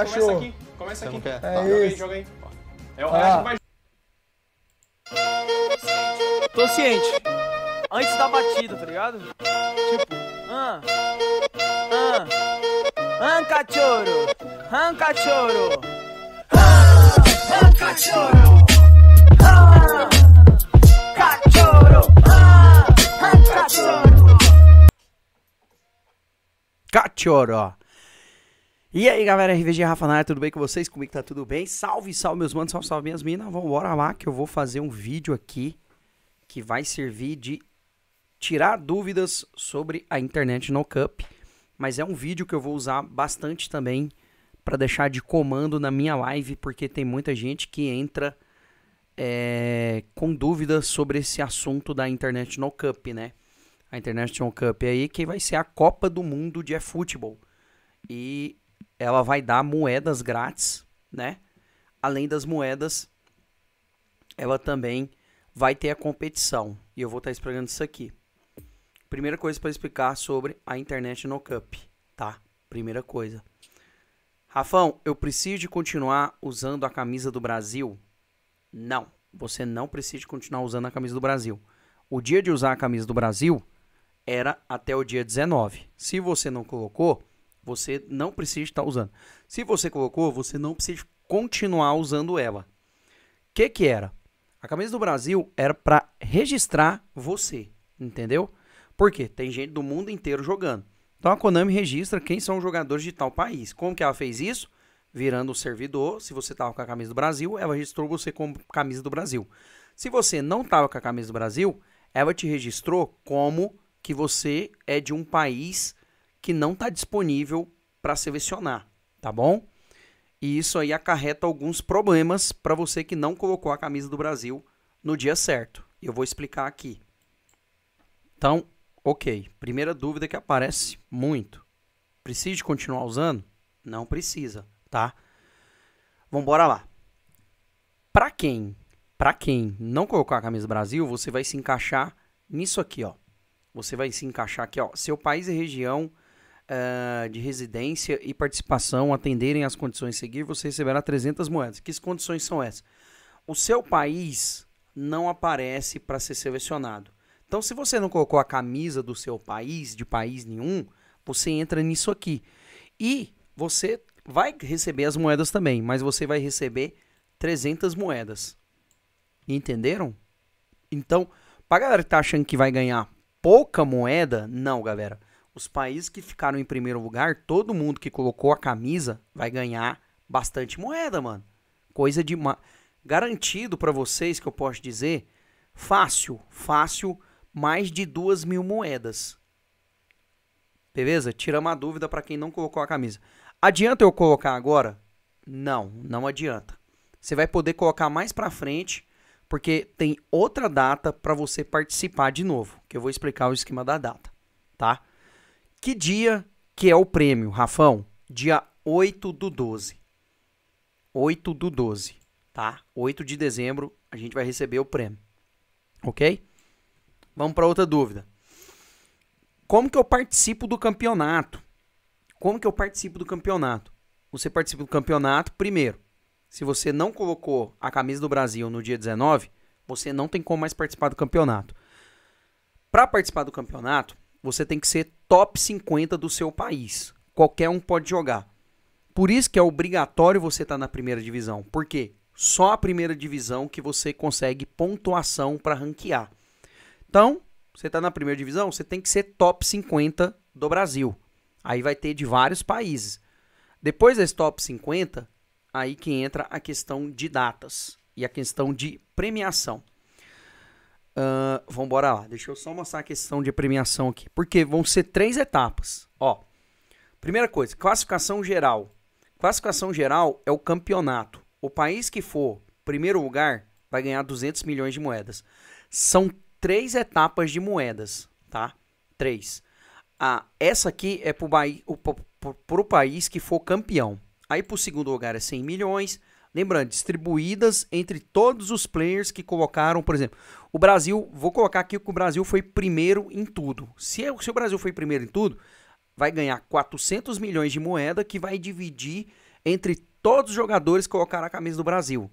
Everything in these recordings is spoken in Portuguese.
cachorro. Começa aqui, começa aqui. Tá, é tá. Joga aí, joga aí. É o ah. Raio que Tô ciente. Antes da batida, tá ligado? Tipo, ah, ah, ah, cachorro, ah, cachorro, ah, ah, cachorro, ah, cachorro, ah, cachorro. Cachorro. ó. E aí galera, RVG Rafa na tudo bem com vocês? Comigo tá tudo bem? Salve, salve meus manos, salve, salve minhas minas. Vambora lá que eu vou fazer um vídeo aqui que vai servir de tirar dúvidas sobre a internet no cup. Mas é um vídeo que eu vou usar bastante também para deixar de comando na minha live, porque tem muita gente que entra é, com dúvidas sobre esse assunto da internet no cup, né? A internet no cup aí que vai ser a Copa do Mundo de eFootball. E ela vai dar moedas grátis, né? Além das moedas, ela também vai ter a competição. E eu vou estar explicando isso aqui. Primeira coisa para explicar sobre a internet no cup, tá? Primeira coisa. Rafão, eu preciso de continuar usando a camisa do Brasil? Não, você não precisa de continuar usando a camisa do Brasil. O dia de usar a camisa do Brasil era até o dia 19. Se você não colocou, você não precisa estar usando. Se você colocou, você não precisa continuar usando ela. O que, que era? A camisa do Brasil era para registrar você, entendeu? Porque tem gente do mundo inteiro jogando. Então a Konami registra quem são os jogadores de tal país. Como que ela fez isso? Virando o servidor, se você estava com a camisa do Brasil, ela registrou você como camisa do Brasil. Se você não estava com a camisa do Brasil, ela te registrou como que você é de um país que não está disponível para selecionar, tá bom? E isso aí acarreta alguns problemas para você que não colocou a camisa do Brasil no dia certo. Eu vou explicar aqui. Então, ok. Primeira dúvida que aparece muito. Precisa de continuar usando? Não precisa, tá? Vamos bora lá. Para quem, para quem não colocou a camisa do Brasil, você vai se encaixar nisso aqui, ó. Você vai se encaixar aqui, ó. Seu país e região uh, de residência e participação atenderem às condições seguir, você receberá 300 moedas. Que condições são essas? O seu país não aparece para ser selecionado. Então, se você não colocou a camisa do seu país, de país nenhum, você entra nisso aqui. E você vai receber as moedas também, mas você vai receber 300 moedas. Entenderam? Então, para galera que tá achando que vai ganhar pouca moeda, não, galera os países que ficaram em primeiro lugar, todo mundo que colocou a camisa vai ganhar bastante moeda, mano. Coisa de ma... garantido para vocês que eu posso dizer, fácil, fácil, mais de duas mil moedas. Beleza? Tiramos uma dúvida para quem não colocou a camisa. Adianta eu colocar agora? Não, não adianta. Você vai poder colocar mais para frente, porque tem outra data para você participar de novo, que eu vou explicar o esquema da data, tá? Que dia que é o prêmio, Rafão? Dia 8 do 12. 8 do 12, tá? 8 de dezembro a gente vai receber o prêmio. Ok? Vamos para outra dúvida. Como que eu participo do campeonato? Como que eu participo do campeonato? Você participa do campeonato, primeiro, se você não colocou a camisa do Brasil no dia 19, você não tem como mais participar do campeonato. Para participar do campeonato, você tem que ser top 50 do seu país. Qualquer um pode jogar. Por isso que é obrigatório você estar tá na primeira divisão. Por quê? Só a primeira divisão que você consegue pontuação para ranquear. Então, você está na primeira divisão, você tem que ser top 50 do Brasil. Aí vai ter de vários países. Depois desse top 50, aí que entra a questão de datas e a questão de premiação. Uh, vamos embora lá. Deixa eu só mostrar a questão de premiação aqui. Porque vão ser três etapas. Ó, primeira coisa, classificação geral. Classificação geral é o campeonato. O país que for primeiro lugar vai ganhar 200 milhões de moedas. São três etapas de moedas, tá? Três. Ah, essa aqui é para o país que for campeão. Aí para o segundo lugar é 100 milhões, Lembrando, distribuídas entre todos os players que colocaram, por exemplo, o Brasil, vou colocar aqui que o Brasil foi primeiro em tudo. Se, é, se o Brasil foi primeiro em tudo, vai ganhar 400 milhões de moeda que vai dividir entre todos os jogadores que colocaram a camisa do Brasil.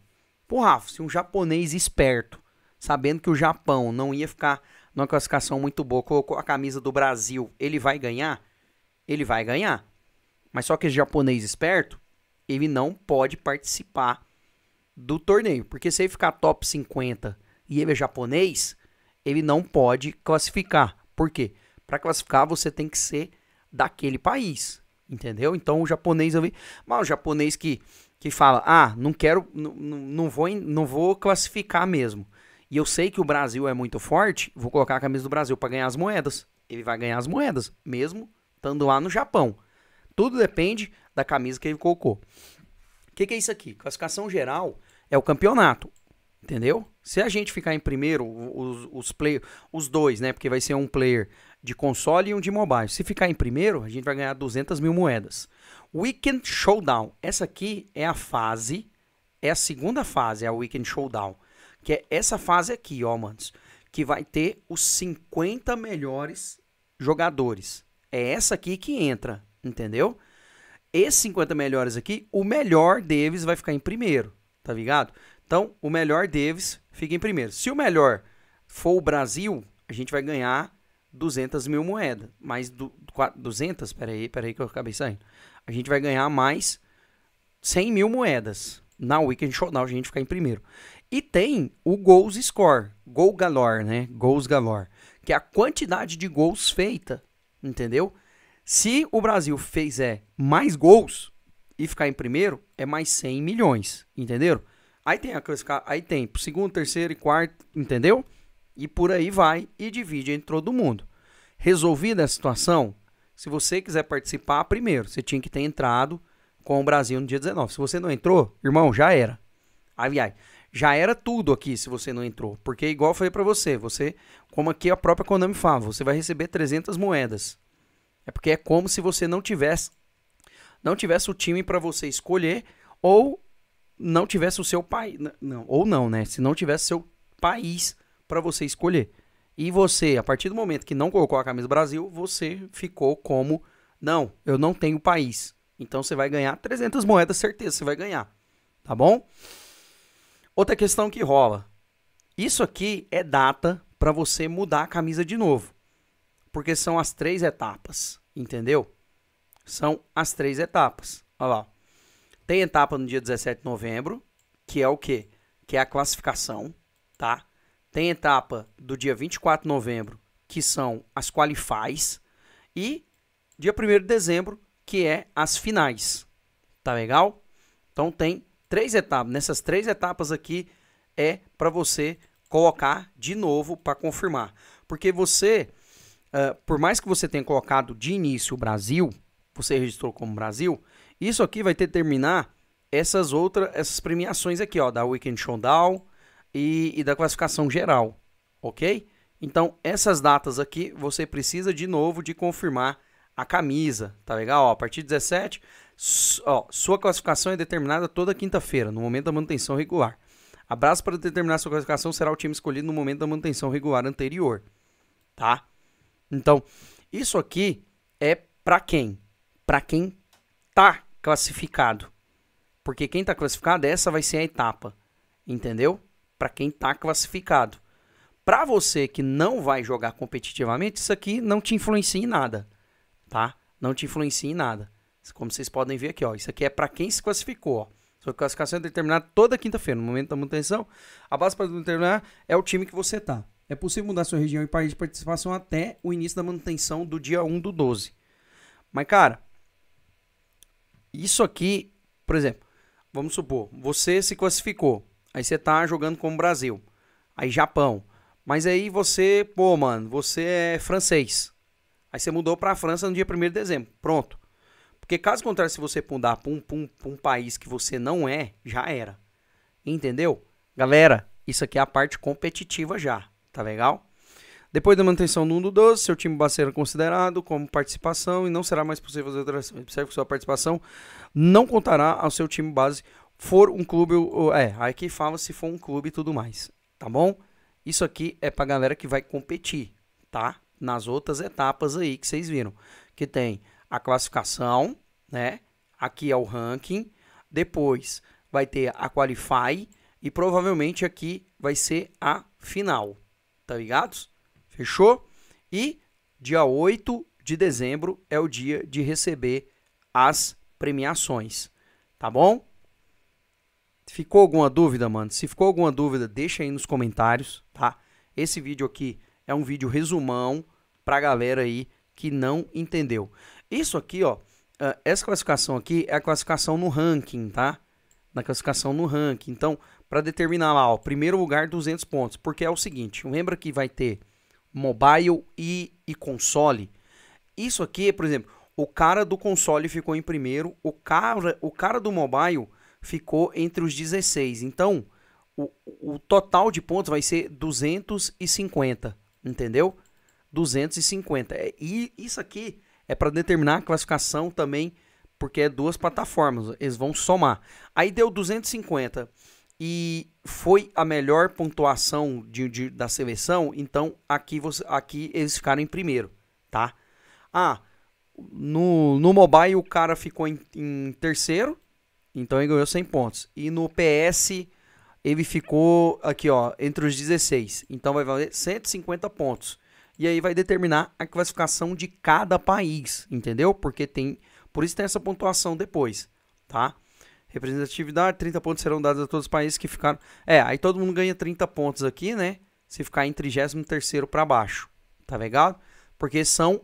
porra Rafa, se um japonês esperto, sabendo que o Japão não ia ficar numa classificação muito boa, colocou a camisa do Brasil, ele vai ganhar? Ele vai ganhar. Mas só que esse japonês esperto, ele não pode participar do torneio. Porque se ele ficar top 50 e ele é japonês, ele não pode classificar. Por quê? Para classificar, você tem que ser daquele país. Entendeu? Então o japonês ali. Mas o japonês que, que fala: ah, não quero. Não, não, vou, não vou classificar mesmo. E eu sei que o Brasil é muito forte, vou colocar a camisa do Brasil para ganhar as moedas. Ele vai ganhar as moedas, mesmo estando lá no Japão. Tudo depende da camisa que ele colocou. O que, que é isso aqui? Classificação geral é o campeonato. Entendeu? Se a gente ficar em primeiro, os, os, play, os dois, né? Porque vai ser um player de console e um de mobile. Se ficar em primeiro, a gente vai ganhar 200 mil moedas. Weekend Showdown. Essa aqui é a fase, é a segunda fase, é a Weekend Showdown. Que é essa fase aqui, ó, manos. Que vai ter os 50 melhores jogadores. É essa aqui que entra, entendeu? esses 50 melhores aqui, o melhor deles vai ficar em primeiro, tá ligado? Então, o melhor deles fica em primeiro. Se o melhor for o Brasil, a gente vai ganhar 200 mil moedas. Mais do, 200? pera aí que eu acabei saindo. A gente vai ganhar mais 100 mil moedas. Na Weekend Showdown a gente ficar em primeiro. E tem o Goals Score. Gol Galore, né? Goals Galore. Que é a quantidade de gols feita, entendeu? Entendeu? Se o Brasil fizer mais gols e ficar em primeiro, é mais 100 milhões, entenderam? Aí tem a classificação, aí tem segundo, terceiro e quarto, entendeu? E por aí vai e divide entre todo mundo. Resolvida a situação, se você quiser participar, primeiro, você tinha que ter entrado com o Brasil no dia 19. Se você não entrou, irmão, já era. Aliás, já era tudo aqui se você não entrou. Porque igual eu falei para você, você, como aqui a própria Konami fala, você vai receber 300 moedas. É porque é como se você não tivesse não tivesse o time para você escolher ou não tivesse o seu país, não, ou não, né? Se não tivesse seu país para você escolher. E você, a partir do momento que não colocou a camisa Brasil, você ficou como não, eu não tenho país. Então você vai ganhar 300 moedas, certeza, você vai ganhar. Tá bom? Outra questão que rola. Isso aqui é data para você mudar a camisa de novo porque são as três etapas, entendeu? São as três etapas. Olha lá. Tem etapa no dia 17 de novembro, que é o quê? Que é a classificação, tá? Tem etapa do dia 24 de novembro, que são as qualifies, e dia 1 de dezembro, que é as finais. Tá legal? Então tem três etapas. Nessas três etapas aqui é para você colocar de novo para confirmar. Porque você uh, por mais que você tenha colocado de início o Brasil, você registrou como Brasil, isso aqui vai determinar essas outras, essas premiações aqui, ó, da Weekend Showdown e, e da classificação geral, ok? Então, essas datas aqui, você precisa de novo de confirmar a camisa, tá legal? Ó, a partir de 17, ó, sua classificação é determinada toda quinta-feira, no momento da manutenção regular. Abraço para determinar sua classificação será o time escolhido no momento da manutenção regular anterior, tá? Então, isso aqui é para quem? Para quem tá classificado. Porque quem tá classificado, essa vai ser a etapa. Entendeu? Para quem tá classificado. Para você que não vai jogar competitivamente, isso aqui não te influencia em nada, tá? Não te influencia em nada. Como vocês podem ver aqui, ó, isso aqui é para quem se classificou, ó. Sua classificação é determinada toda quinta-feira, no momento da manutenção. A base para determinar é o time que você tá é possível mudar sua região e país de participação até o início da manutenção do dia 1 do 12. Mas, cara, isso aqui, por exemplo, vamos supor, você se classificou, aí você tá jogando como Brasil, aí Japão, mas aí você, pô, mano, você é francês. Aí você mudou para a França no dia 1 de dezembro. Pronto. Porque caso contrário, se você mudar para um, um, um país que você não é, já era. Entendeu? Galera, isso aqui é a parte competitiva já. Tá legal? Depois da manutenção do 1 do 12, seu time base será considerado como participação e não será mais possível fazer outra Observe que sua participação não contará ao seu time base for um clube, é, aqui fala se for um clube e tudo mais, tá bom? Isso aqui é pra galera que vai competir, tá? Nas outras etapas aí que vocês viram, que tem a classificação, né? Aqui é o ranking, depois vai ter a qualify e provavelmente aqui vai ser a final, tá ligados? Fechou? E dia 8 de dezembro é o dia de receber as premiações, tá bom? Ficou alguma dúvida, mano? Se ficou alguma dúvida, deixa aí nos comentários, tá? Esse vídeo aqui é um vídeo resumão pra galera aí que não entendeu. Isso aqui, ó, eh, essa classificação aqui é a classificação no ranking, tá? na classificação no ranking. Então, para determinar lá, ó, primeiro lugar 200 pontos, porque é o seguinte, lembra que vai ter mobile e, e console. Isso aqui, por exemplo, o cara do console ficou em primeiro, o cara, o cara do mobile ficou entre os 16. Então, o, o total de pontos vai ser 250, entendeu? 250. É, e isso aqui é para determinar a classificação também porque é duas plataformas, eles vão somar. Aí deu 250 e foi a melhor pontuação de, de, da seleção, então aqui, você, aqui eles ficaram em primeiro, tá? Ah, no, no mobile o cara ficou em, em terceiro, então ele ganhou 100 pontos. E no PS ele ficou aqui, ó, entre os 16. Então vai valer 150 pontos. E aí vai determinar a classificação de cada país, entendeu? Porque tem por isso tem essa pontuação depois, tá? Representatividade, 30 pontos serão dados a todos os países que ficaram... É, aí todo mundo ganha 30 pontos aqui, né? Se ficar em 33º para baixo, tá legal? Porque são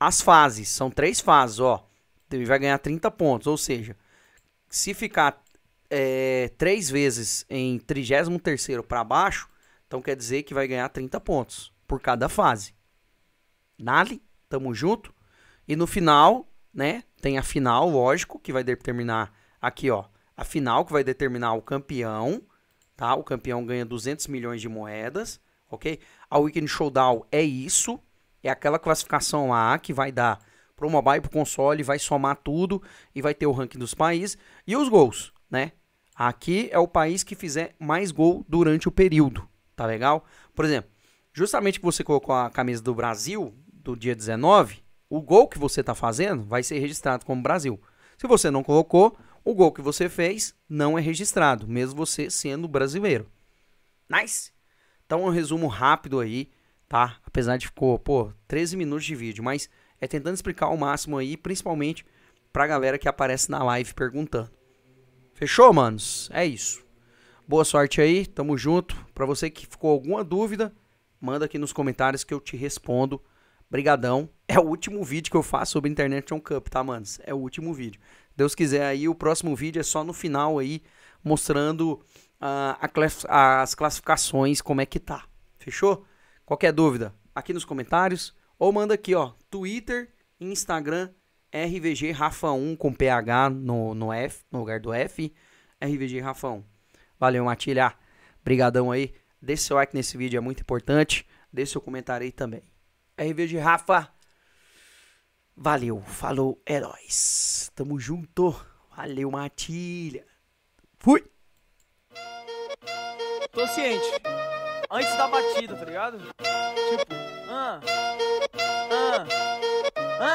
as fases, são três fases, ó. Ele vai ganhar 30 pontos, ou seja, se ficar é, três vezes em 33º para baixo, então quer dizer que vai ganhar 30 pontos por cada fase. Nali, tamo junto. E no final, né? Tem a final, lógico, que vai determinar aqui, ó, a final que vai determinar o campeão, tá? O campeão ganha 200 milhões de moedas, OK? A Weekend Showdown é isso, é aquela classificação lá que vai dar pro mobile, pro console, vai somar tudo e vai ter o ranking dos países e os gols, né? Aqui é o país que fizer mais gol durante o período, tá legal? Por exemplo, justamente que você colocou a camisa do Brasil do dia 19, o gol que você está fazendo vai ser registrado como Brasil. Se você não colocou, o gol que você fez não é registrado, mesmo você sendo brasileiro. Nice! Então, um resumo rápido aí, tá? Apesar de ficou, pô, 13 minutos de vídeo, mas é tentando explicar ao máximo aí, principalmente pra galera que aparece na live perguntando. Fechou, manos? É isso. Boa sorte aí, tamo junto. Pra você que ficou alguma dúvida, manda aqui nos comentários que eu te respondo brigadão. É o último vídeo que eu faço sobre internet International Cup, tá, manos? É o último vídeo. Deus quiser aí, o próximo vídeo é só no final aí, mostrando uh, class as classificações, como é que tá. Fechou? Qualquer dúvida, aqui nos comentários. Ou manda aqui, ó, Twitter, Instagram, RVG Rafa 1 com PH no, no F, no lugar do F. RVG Rafa 1. Valeu, Matilha. Brigadão aí. Deixe seu like nesse vídeo, é muito importante. Deixe seu comentário aí também. RV de Rafa. Valeu, falou, heróis, Tamo junto. Valeu, Matilha. Fui! Tô ciente. Antes da batida, tá ligado? Tipo, ah, ah,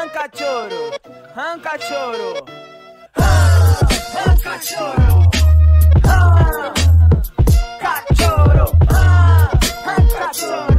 ah, cachorro, ah, cachorro, ah, ah, cachorro, ah, cachorro, ah, cachorro.